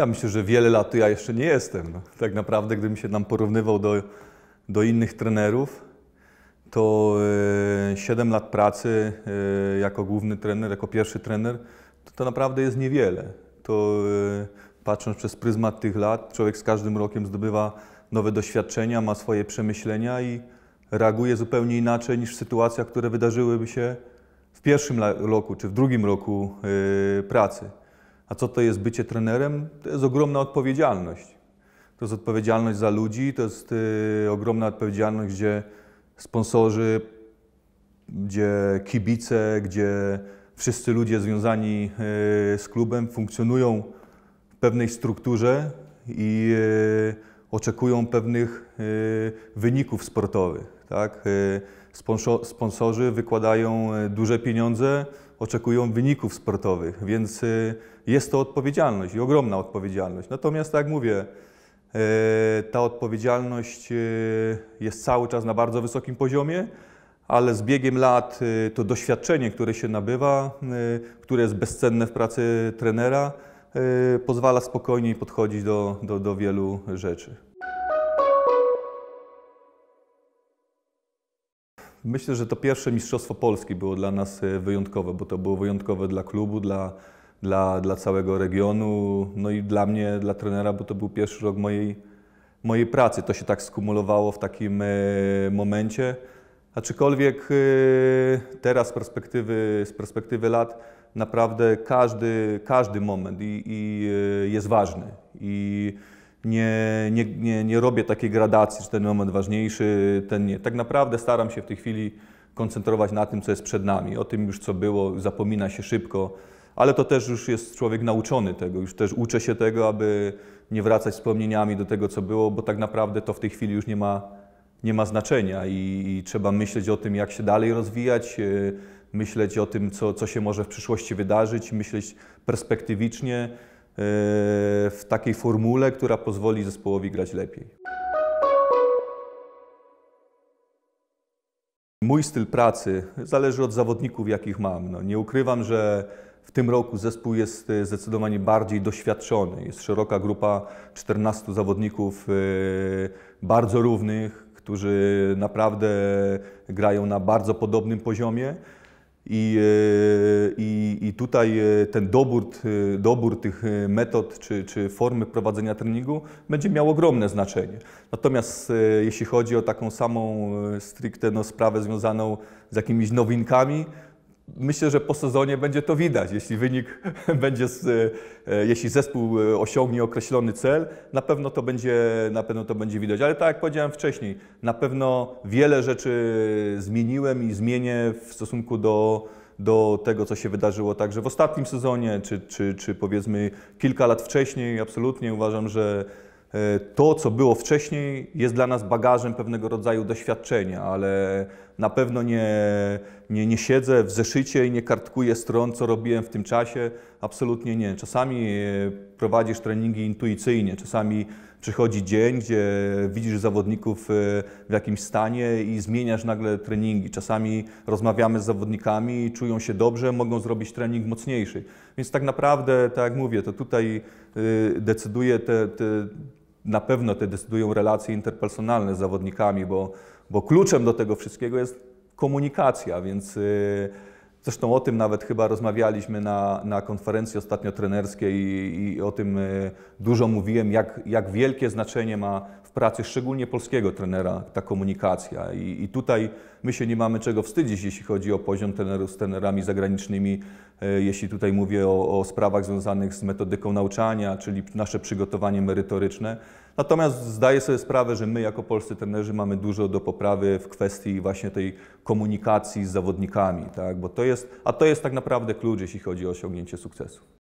Ja myślę, że wiele lat to ja jeszcze nie jestem. Tak naprawdę, gdybym się nam porównywał do, do innych trenerów, to 7 e, lat pracy e, jako główny trener, jako pierwszy trener, to, to naprawdę jest niewiele. To e, patrząc przez pryzmat tych lat, człowiek z każdym rokiem zdobywa nowe doświadczenia, ma swoje przemyślenia i reaguje zupełnie inaczej niż w sytuacjach, które wydarzyłyby się w pierwszym roku czy w drugim roku pracy. A co to jest bycie trenerem? To jest ogromna odpowiedzialność. To jest odpowiedzialność za ludzi, to jest y, ogromna odpowiedzialność, gdzie sponsorzy, gdzie kibice, gdzie wszyscy ludzie związani y, z klubem funkcjonują w pewnej strukturze i y, oczekują pewnych y, wyników sportowych. Tak? Y, sponsorzy wykładają y, duże pieniądze, oczekują wyników sportowych, więc jest to odpowiedzialność i ogromna odpowiedzialność. Natomiast, tak jak mówię, ta odpowiedzialność jest cały czas na bardzo wysokim poziomie, ale z biegiem lat to doświadczenie, które się nabywa, które jest bezcenne w pracy trenera, Y, pozwala spokojniej podchodzić do, do, do wielu rzeczy. Myślę, że to pierwsze Mistrzostwo Polski było dla nas y, wyjątkowe, bo to było wyjątkowe dla klubu, dla, dla, dla całego regionu, no i dla mnie, dla trenera, bo to był pierwszy rok mojej, mojej pracy. To się tak skumulowało w takim y, momencie. Aczkolwiek y, teraz z perspektywy, z perspektywy lat naprawdę każdy, każdy moment i, i y, jest ważny. I nie, nie, nie, nie robię takiej gradacji, że ten moment ważniejszy, ten nie. Tak naprawdę staram się w tej chwili koncentrować na tym, co jest przed nami, o tym już co było, zapomina się szybko, ale to też już jest człowiek nauczony tego, już też uczę się tego, aby nie wracać wspomnieniami do tego, co było, bo tak naprawdę to w tej chwili już nie ma nie ma znaczenia i, i trzeba myśleć o tym, jak się dalej rozwijać, e, myśleć o tym, co, co się może w przyszłości wydarzyć, myśleć perspektywicznie e, w takiej formule, która pozwoli zespołowi grać lepiej. Mój styl pracy zależy od zawodników, jakich mam. No, nie ukrywam, że w tym roku zespół jest e, zdecydowanie bardziej doświadczony. Jest szeroka grupa 14 zawodników bardzo równych, którzy naprawdę grają na bardzo podobnym poziomie. I, e, i, I, tutaj e, ten dobór, e, dobór tych metod czy, czy formy prowadzenia treningu będzie miał ogromne znaczenie. Natomiast jeśli chodzi o taką samą stricte no, sprawę związaną z jakimiś nowinkami, Myślę, że po sezonie będzie to widać. Jeśli wynik będzie, e, e, jeśli zespół e, osiągnie określony cel, na pewno to będzie, na pewno to będzie widać. Ale tak jak powiedziałem wcześniej, na pewno wiele rzeczy zmieniłem i zmienię w stosunku do, do tego, co się wydarzyło także w ostatnim sezonie, czy, czy, czy powiedzmy kilka lat wcześniej. Absolutnie uważam, że E, to, co było wcześniej, jest dla nas bagażem pewnego rodzaju doświadczenia, ale na pewno nie, nie, nie siedzę w zeszycie i nie kartkuję stron, co robiłem w tym czasie. Absolutnie nie. Czasami e, prowadzisz treningi intuicyjnie, czasami przychodzi dzień, gdzie widzisz zawodników e, w jakimś stanie i zmieniasz nagle treningi. Czasami rozmawiamy z zawodnikami, czują się dobrze, mogą zrobić trening mocniejszy. Więc tak naprawdę, tak jak mówię, to tutaj decyduje te, te na pewno te decydują relacje interpersonalne z zawodnikami, bo, bo kluczem do tego wszystkiego jest komunikacja, więc. Yy, Zresztą o tym nawet chyba rozmawialiśmy na, na konferencji ostatnio trenerskiej i, i o tym e, dużo mówiłem, jak, jak wielkie znaczenie ma w pracy szczególnie polskiego trenera ta komunikacja. I, I, tutaj my się nie mamy czego wstydzić, jeśli chodzi o poziom trenerów z trenerami zagranicznymi, e, jeśli tutaj mówię o, o sprawach związanych z metodyką nauczania, czyli nasze przygotowanie merytoryczne Natomiast zdaję sobie sprawę, że my jako polscy trenerzy mamy dużo do poprawy w kwestii właśnie tej komunikacji z zawodnikami, tak? Bo to jest, a to jest tak naprawdę klucz, jeśli chodzi o osiągnięcie sukcesu.